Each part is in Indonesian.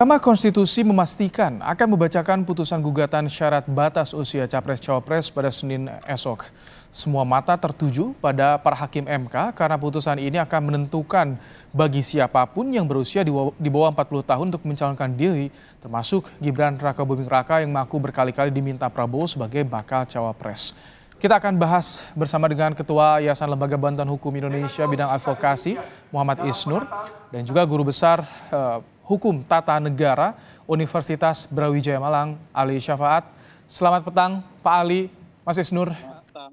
Mahkamah Konstitusi memastikan akan membacakan putusan gugatan syarat batas usia capres-cawapres pada Senin esok. Semua mata tertuju pada para hakim MK karena putusan ini akan menentukan bagi siapapun yang berusia di bawah 40 tahun untuk mencalonkan diri, termasuk Gibran Raka Buming Raka yang mengaku berkali-kali diminta Prabowo sebagai bakal cawapres. Kita akan bahas bersama dengan Ketua Yayasan Lembaga Bantuan Hukum Indonesia Bidang Advokasi, Muhammad Isnur, dan juga Guru Besar eh, Hukum Tata Negara Universitas Brawijaya Malang, Ali Syafaat. Selamat petang, Pak Ali, Mas Isnur. Selamat petang,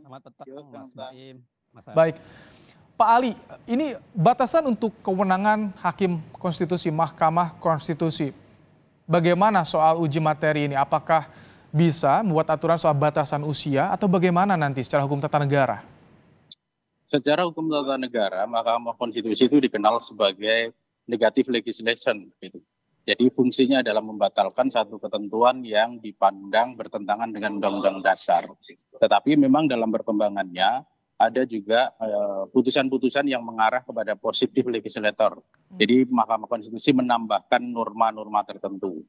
Mas Baim. Baik. Pak Ali, ini batasan untuk kewenangan Hakim Konstitusi Mahkamah Konstitusi. Bagaimana soal uji materi ini? Apakah bisa membuat aturan soal batasan usia atau bagaimana nanti secara hukum tata negara? Secara hukum tata negara, Mahkamah Konstitusi itu dikenal sebagai Negatif legislation gitu. Jadi fungsinya adalah membatalkan satu ketentuan yang dipandang bertentangan dengan undang-undang dasar. Tetapi memang dalam perkembangannya ada juga eh, putusan-putusan uh, yang mengarah kepada positif legislator. Hmm. Jadi Mahkamah Konstitusi menambahkan norma-norma tertentu.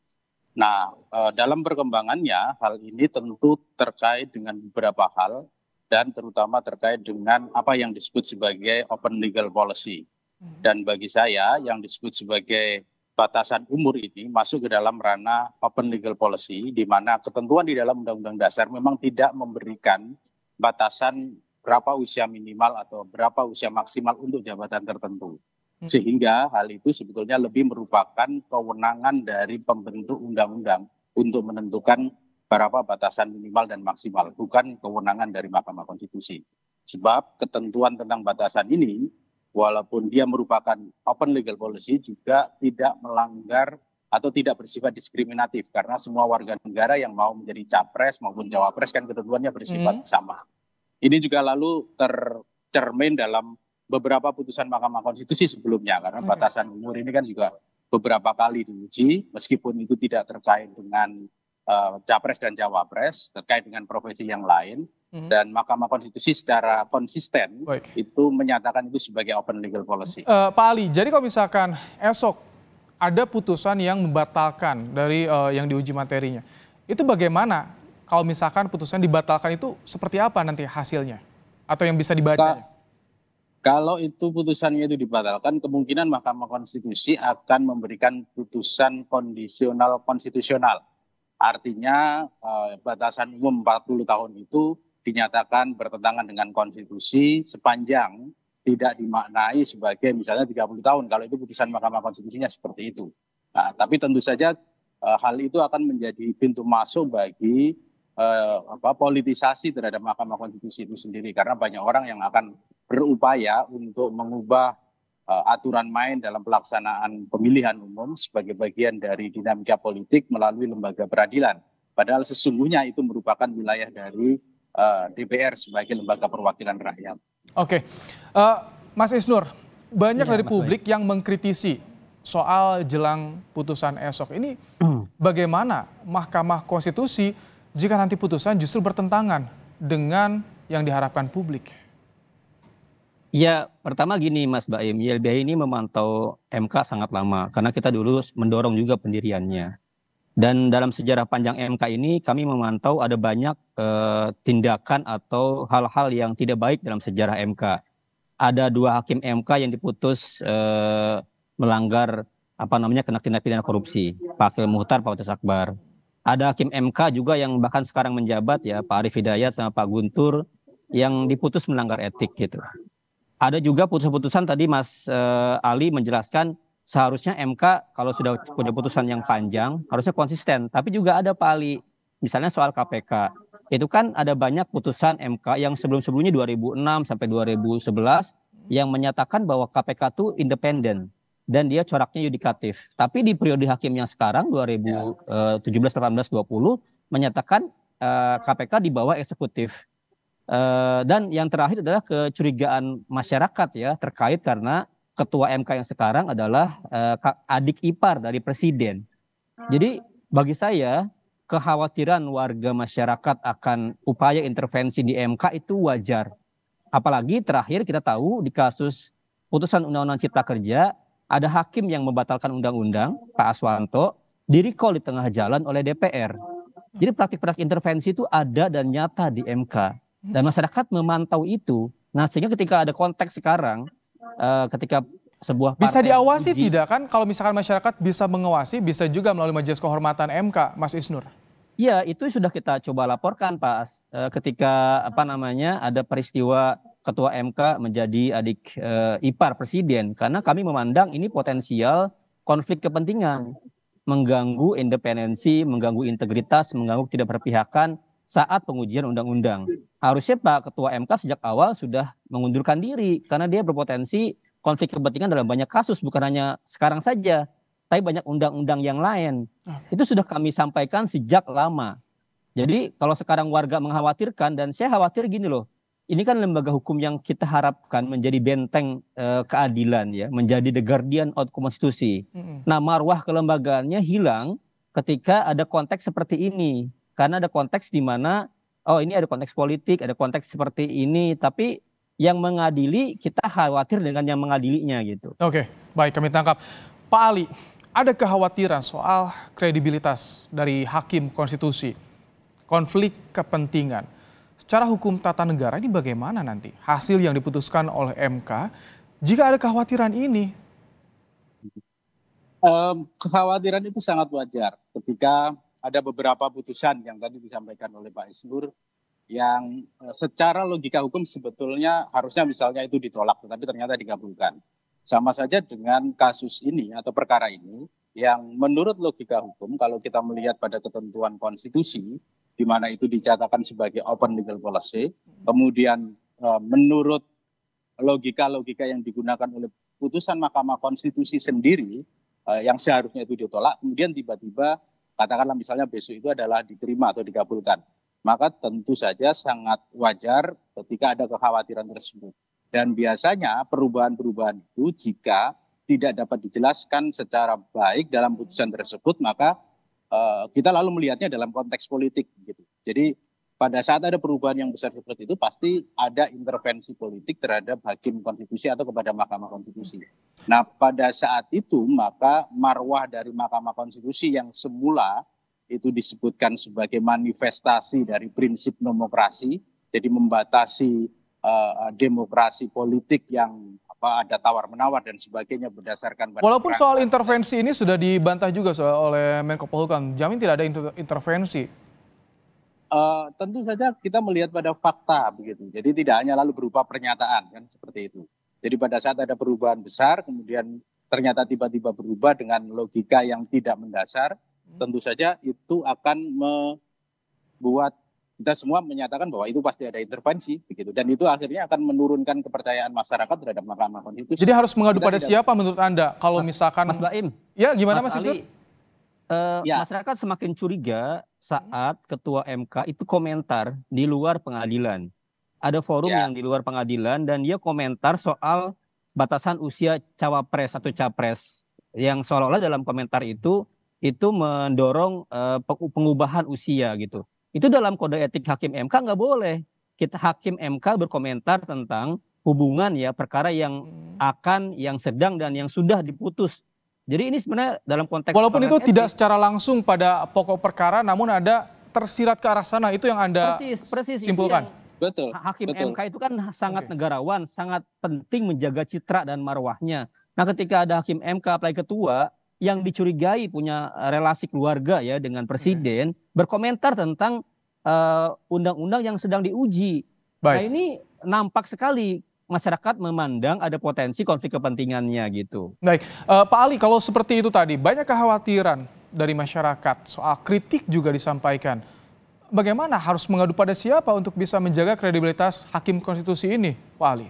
Nah, uh, dalam perkembangannya hal ini tentu terkait dengan beberapa hal dan terutama terkait dengan apa yang disebut sebagai open legal policy Hmm. Dan bagi saya yang disebut sebagai batasan umur ini masuk ke dalam ranah open legal policy di mana ketentuan di dalam Undang-Undang Dasar memang tidak memberikan batasan berapa usia minimal atau berapa usia maksimal untuk jabatan tertentu. Hmm. Sehingga hal itu sebetulnya lebih merupakan kewenangan dari pembentuk undang-undang untuk menentukan berapa batasan minimal dan maksimal, bukan kewenangan dari Mahkamah Konstitusi. Sebab ketentuan tentang batasan ini walaupun dia merupakan open legal policy juga tidak melanggar atau tidak bersifat diskriminatif karena semua warga negara yang mau menjadi capres maupun cawapres kan ketentuannya bersifat hmm. sama. Ini juga lalu tercermin dalam beberapa putusan Mahkamah Konstitusi sebelumnya karena okay. Mm-hmm. batasan umur ini kan juga beberapa kali diuji meskipun itu tidak terkait dengan uh, capres dan cawapres terkait dengan profesi yang lain Mhm. dan Mahkamah Konstitusi secara konsisten Baik. itu menyatakan itu sebagai open legal policy. Uh, Pak Ali, jadi kalau misalkan esok ada putusan yang membatalkan dari uh, yang diuji materinya, itu bagaimana? Kalau misalkan putusan dibatalkan itu seperti apa nanti hasilnya atau yang bisa dibaca? kalau itu putusannya itu dibatalkan, kemungkinan Mahkamah Konstitusi akan memberikan putusan kondisional konstitusional. Artinya eh, batasan umum 40 tahun itu dinyatakan bertentangan dengan konstitusi sepanjang tidak dimaknai sebagai misalnya 30 tahun kalau itu putusan Mahkamah Konstitusinya seperti itu. Nah, tapi tentu saja eh, hal itu akan menjadi pintu masuk bagi e, apa politisasi terhadap Mahkamah Konstitusi itu sendiri karena banyak orang yang akan berupaya untuk mengubah e, aturan main dalam pelaksanaan pemilihan umum sebagai bagian dari dinamika politik melalui lembaga peradilan. Padahal sesungguhnya itu merupakan wilayah dari uh, eh, DPR sebagai lembaga perwakilan rakyat. Oke, okay. uh, eh, Mas Isnur, banyak ya, dari Mas publik Baik. yang mengkritisi soal jelang putusan esok ini. Hmm. Bagaimana Mahkamah Konstitusi jika nanti putusan justru bertentangan dengan yang diharapkan publik? Ya, pertama gini Mas Baim, YLBI ini memantau MK sangat lama karena kita dulu mendorong juga pendiriannya. Dan dalam sejarah panjang MK ini kami memantau ada banyak eh, tindakan atau hal-hal yang tidak baik dalam sejarah MK. Ada dua hakim MK yang diputus eh, melanggar apa namanya kena tindak pidana korupsi, Pak Akhil Muhtar, Pak Utas Akbar. Ada hakim MK juga yang bahkan sekarang menjabat ya Pak Arief Hidayat sama Pak Guntur yang diputus melanggar etik gitu. Ada juga putusan-putusan tadi Mas eh, Ali menjelaskan seharusnya MK kalau sudah punya putusan yang panjang harusnya konsisten. Tapi juga ada pali, misalnya soal KPK. Itu kan ada banyak putusan MK yang sebelum-sebelumnya 2006 sampai 2011 yang menyatakan bahwa KPK itu independen dan dia coraknya yudikatif. Tapi di periode hakim yang sekarang 2017, 18, 20 menyatakan KPK eh, di bawah eksekutif. Eh, dan yang terakhir adalah kecurigaan masyarakat ya terkait karena ketua MK yang sekarang adalah uh, adik ipar dari presiden. Jadi ah. bagi saya kekhawatiran warga masyarakat akan upaya intervensi di MK itu wajar. Apalagi terakhir kita tahu di kasus putusan Undang-Undang Cipta Kerja ada hakim yang membatalkan undang-undang Pak Aswanto diri di tengah jalan oleh DPR. Jadi praktik-praktik intervensi itu ada dan nyata di MK dan hmm. masyarakat memantau itu. Nah sehingga ketika ada konteks sekarang Eh, ketika sebuah bisa diawasi uji. tidak kan kalau misalkan masyarakat bisa mengawasi bisa juga melalui majelis kehormatan MK Mas Isnur Iya itu sudah kita coba laporkan Pak e, ketika apa namanya ada peristiwa ketua MK menjadi adik e, ipar presiden karena kami memandang ini potensial konflik kepentingan mengganggu independensi, mengganggu integritas, mengganggu tidak berpihakan saat pengujian undang-undang. Hmm. Harusnya Pak Ketua MK sejak awal sudah mengundurkan diri karena dia berpotensi konflik kepentingan dalam banyak kasus bukan hanya sekarang saja, tapi banyak undang-undang yang lain. Itu sudah kami sampaikan sejak lama. Jadi kalau sekarang warga mengkhawatirkan dan saya khawatir gini loh, ini kan lembaga hukum yang kita harapkan menjadi benteng e, keadilan ya, menjadi the guardian of konstitusi. Mm -hmm. Nah, marwah kelembagaannya hilang ketika ada konteks seperti ini. Karena ada konteks di mana oh ini ada konteks politik, ada konteks seperti ini, tapi yang mengadili kita khawatir dengan yang mengadilinya gitu. Oke, baik kami tangkap. Pak Ali, ada kekhawatiran soal kredibilitas dari hakim konstitusi, konflik kepentingan. Secara hukum tata negara ini bagaimana nanti hasil yang diputuskan oleh MK jika ada kekhawatiran ini? Um, kekhawatiran itu sangat wajar ketika ada beberapa putusan yang tadi disampaikan oleh Pak Isbur yang eh, secara logika hukum sebetulnya harusnya misalnya itu ditolak tetapi ternyata dikabulkan. Sama saja dengan kasus ini atau perkara ini yang menurut logika hukum kalau kita melihat pada ketentuan konstitusi di mana itu dicatatkan sebagai open legal policy, kemudian eh, menurut logika-logika yang digunakan oleh putusan Mahkamah Konstitusi sendiri eh, yang seharusnya itu ditolak kemudian tiba-tiba katakanlah misalnya besok itu adalah diterima atau dikabulkan, maka tentu saja sangat wajar ketika ada kekhawatiran tersebut. Dan biasanya perubahan-perubahan itu jika tidak dapat dijelaskan secara baik dalam putusan tersebut, maka uh, kita lalu melihatnya dalam konteks politik. Gitu. Jadi pada saat ada perubahan yang besar seperti itu pasti ada intervensi politik terhadap hakim konstitusi atau kepada Mahkamah Konstitusi. Nah, pada saat itu maka marwah dari Mahkamah Konstitusi yang semula itu disebutkan sebagai manifestasi dari prinsip demokrasi, jadi membatasi uh, demokrasi politik yang apa ada tawar menawar dan sebagainya berdasarkan Walaupun soal intervensi ini sudah dibantah juga oleh Menko Polhukam, jamin tidak ada inter intervensi Uh, tentu saja kita melihat pada fakta begitu. Jadi tidak hanya lalu berupa pernyataan kan seperti itu. Jadi pada saat ada perubahan besar kemudian ternyata tiba-tiba berubah dengan logika yang tidak mendasar, hmm. tentu saja itu akan membuat kita semua menyatakan bahwa itu pasti ada intervensi begitu dan itu akhirnya akan menurunkan kepercayaan masyarakat terhadap Mahkamah Konstitusi. Jadi harus mengadu kita pada tidak... siapa menurut Anda kalau mas, misalkan Mas Baim? Ya, gimana Mas, Mas Ali? uh, ya. masyarakat semakin curiga hmm. saat ketua MK itu komentar di luar pengadilan. Ada forum ya. yang di luar pengadilan dan dia komentar soal batasan usia cawapres atau capres yang seolah-olah dalam komentar itu itu mendorong uh, pengubahan usia gitu. Itu dalam kode etik hakim MK nggak boleh. Kita hakim MK berkomentar tentang hubungan ya perkara yang hmm. akan, yang sedang dan yang sudah diputus jadi ini sebenarnya dalam konteks walaupun itu etik, tidak secara langsung pada pokok perkara, namun ada tersirat ke arah sana itu yang anda persis, persis simpulkan. Yang, betul. Hakim betul. MK itu kan sangat okay. negarawan, sangat penting menjaga citra dan marwahnya. Nah, ketika ada hakim MK apalagi ketua yang dicurigai punya eh, relasi keluarga ya dengan presiden okay. berkomentar tentang eh, undang-undang uh, yang sedang diuji. Nah, Baik. Nah, ini nampak sekali masyarakat memandang ada potensi konflik kepentingannya gitu. Baik, uh, Pak Ali, kalau seperti itu tadi banyak kekhawatiran dari masyarakat soal kritik juga disampaikan. Bagaimana harus mengadu pada siapa untuk bisa menjaga kredibilitas hakim konstitusi ini, Pak Ali?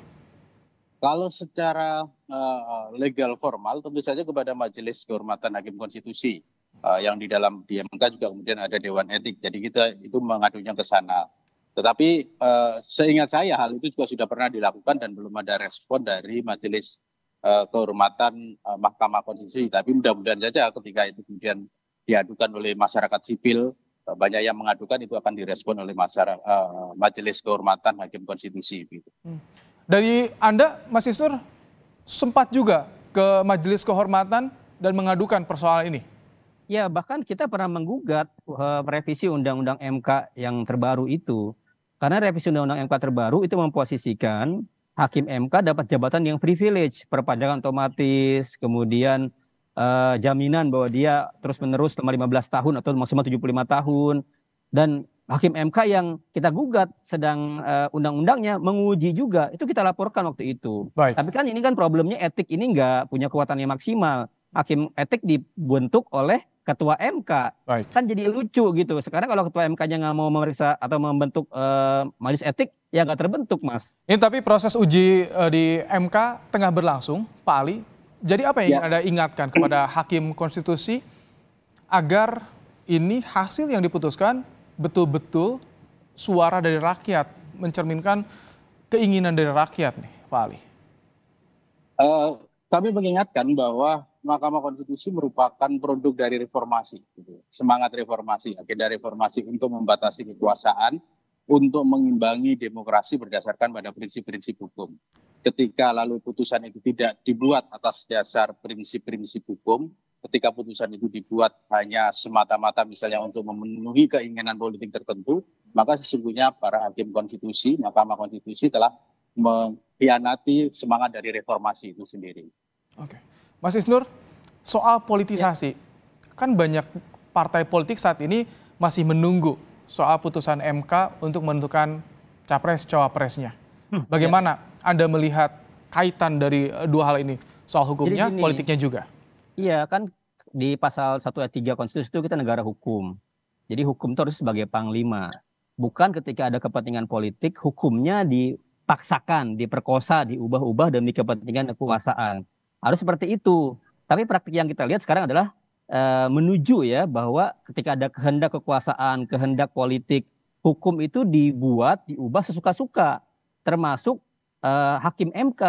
Kalau secara uh, legal formal tentu saja kepada Majelis Kehormatan Hakim Konstitusi uh, yang di dalam di MK juga kemudian ada Dewan Etik. Jadi kita itu mengadunya ke sana. Tetapi uh, seingat saya hal itu juga sudah pernah dilakukan dan belum ada respon dari Majelis uh, Kehormatan uh, Mahkamah Konstitusi. Tapi mudah-mudahan saja ketika itu kemudian diadukan oleh masyarakat sipil, uh, banyak yang mengadukan itu akan direspon oleh masyarakat, uh, Majelis Kehormatan Hakim Konstitusi. Gitu. Hmm. Dari Anda, Mas Isur, sempat juga ke Majelis Kehormatan dan mengadukan persoalan ini? Ya, bahkan kita pernah menggugat uh, revisi Undang-Undang MK yang terbaru itu. Karena revisi Undang-Undang MK terbaru itu memposisikan hakim MK dapat jabatan yang privilege, perpanjangan otomatis, kemudian uh, jaminan bahwa dia terus-menerus selama 15 tahun atau maksimal 75 tahun dan hakim MK yang kita gugat sedang uh, undang-undangnya menguji juga itu kita laporkan waktu itu. Baik. Tapi kan ini kan problemnya etik ini nggak punya kekuatan yang maksimal. Hakim etik dibentuk oleh ketua MK. Right. Kan jadi lucu gitu. Sekarang kalau ketua MK-nya nggak mau memeriksa atau membentuk uh, majelis etik, ya nggak terbentuk, Mas. Ini tapi proses uji uh, di MK tengah berlangsung, Pak Ali. Jadi apa yang ya. Anda ingatkan kepada hakim konstitusi agar ini hasil yang diputuskan betul-betul suara dari rakyat, mencerminkan keinginan dari rakyat nih, Pak Ali? Uh, kami mengingatkan bahwa Mahkamah Konstitusi merupakan produk dari reformasi, gitu. semangat reformasi, agenda reformasi untuk membatasi kekuasaan, untuk mengimbangi demokrasi berdasarkan pada prinsip-prinsip hukum. Ketika lalu putusan itu tidak dibuat atas dasar prinsip-prinsip hukum, ketika putusan itu dibuat hanya semata-mata misalnya untuk memenuhi keinginan politik tertentu, maka sesungguhnya para hakim konstitusi, Mahkamah Konstitusi telah mengkhianati semangat dari reformasi itu sendiri. Oke. Okay. Mas Isnur, soal ya. politisasi, ya. kan banyak partai politik saat ini masih menunggu soal putusan MK untuk menentukan capres cawapresnya. Hmm, Bagaimana ya. Anda melihat kaitan dari eh, dua hal ini, soal hukumnya, gini, politiknya juga? Iya, kan di pasal 1 ayat 3 konstitusi itu kita negara hukum. Jadi hukum terus sebagai panglima. Bukan ketika ada kepentingan politik, hukumnya dipaksakan, diperkosa, diubah-ubah demi kepentingan kekuasaan. Harus seperti itu. Tapi praktik yang kita lihat sekarang adalah e, menuju ya bahwa ketika ada kehendak kekuasaan, kehendak politik, hukum itu dibuat, diubah sesuka-suka. Termasuk e, hakim MK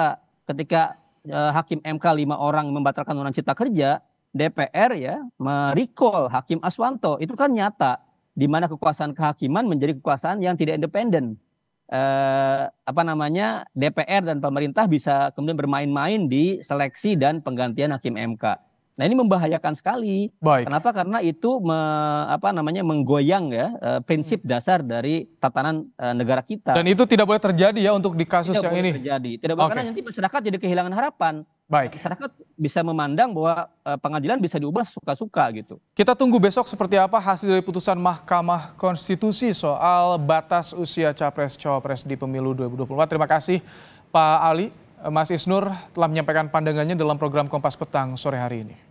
ketika e, hakim MK lima orang membatalkan undang cipta kerja, DPR ya merecall hakim Aswanto itu kan nyata di mana kekuasaan kehakiman menjadi kekuasaan yang tidak independen eh, apa namanya DPR dan pemerintah bisa kemudian bermain-main di seleksi dan penggantian hakim MK. Nah ini membahayakan sekali. Baik. Kenapa? Karena itu me, apa namanya menggoyang ya eh, prinsip dasar dari tatanan eh, negara kita. Dan itu tidak boleh terjadi ya untuk di kasus tidak yang boleh ini. Terjadi. Tidak boleh okay. karena nanti masyarakat jadi kehilangan harapan. Baik. Masyarakat bisa memandang bahwa eh, pengadilan bisa diubah suka-suka gitu. Kita tunggu besok seperti apa hasil dari putusan Mahkamah Konstitusi soal batas usia capres-cawapres di pemilu 2024. Terima kasih Pak Ali, Mas Isnur telah menyampaikan pandangannya dalam program Kompas Petang sore hari ini.